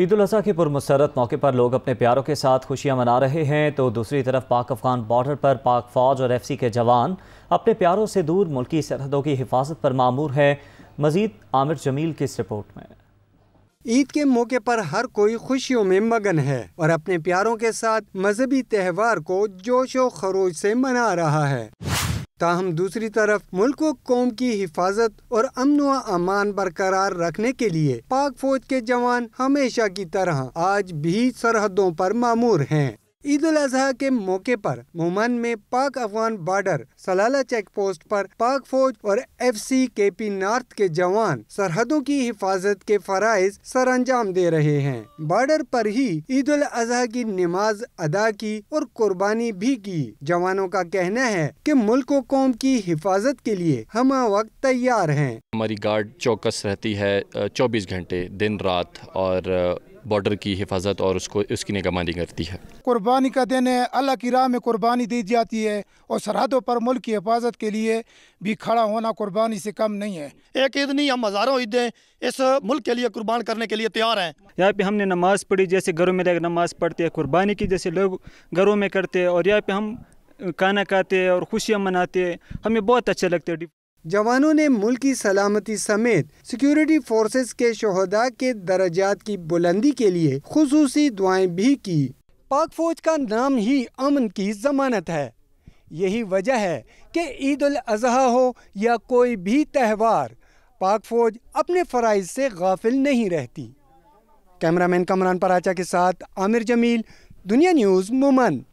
ईद उल की पुरमसरत मौके पर लोग अपने प्यारों के साथ खुशियां मना रहे हैं तो दूसरी तरफ पाक अफगान बॉर्डर पर पाक फौज और एफसी के जवान अपने प्यारों से दूर मुल्की सरहदों की हिफाजत पर मामूर है मजीद आमिर जमील की इस रिपोर्ट में ईद के मौके पर हर कोई खुशियों में मगन है और अपने प्यारों के साथ मजहबी त्यौहार को जोश व खरोज से मना रहा है ताहम दूसरी तरफ मुल्क व कौम की हिफाजत और अमन व अमान बरकरार रखने के लिए पाक फौज के जवान हमेशा की तरह आज भी सरहदों पर मामूर हैं ईद उल अजहा के मौके पर मुमन में Pak Afghan border Salala check post पर पाक फौज और एफ सी के पी नॉर्थ के जवान सरहदों की हिफाजत के फरज सर अंजाम दे रहे हैं बॉर्डर पर ही ईद उल अजहा की नमाज अदा की और कुर्बानी भी की जवानों का कहना है की मुल्क व कौम की हिफाजत के लिए हम वक्त तैयार है हमारी गार्ड चौकस रहती है चौबीस घंटे दिन रात और बॉर्डर की हिफाजत और उसको उसकी निगमानी करती है कुर्बानी का दिन है अल्लाह की राह में कुर्बानी दी जाती है और सरहदों पर मुल्क की हिफाजत के लिए भी खड़ा होना कुर्बानी से कम नहीं है एक ईद नहीं हम हज़ारों ईदें इस मुल्क के लिए कुर्बान करने के लिए तैयार हैं यहाँ पे हमने नमाज़ पढ़ी जैसे घरों में रहकर नमाज़ पढ़ते हैं कुर्बानी की जैसे लोग घरों में करते हैं और यहाँ पे हम खाना खाते हैं और खुशियाँ मनाते हैं हमें बहुत अच्छा लगता है जवानों ने मुल्क की सलामती समेत सिक्योरिटी फोर्सेस के शहदा के दर्जात की बुलंदी के लिए खसूसी दुआएं भी की पाक फौज का नाम ही अमन की जमानत है यही वजह है कि ईद अजहा हो या कोई भी त्यौहार पाक फौज अपने फ़राइज से गाफिल नहीं रहती कैमरामैन कमरान पराचा के साथ आमिर जमील दुनिया न्यूज़ मुमन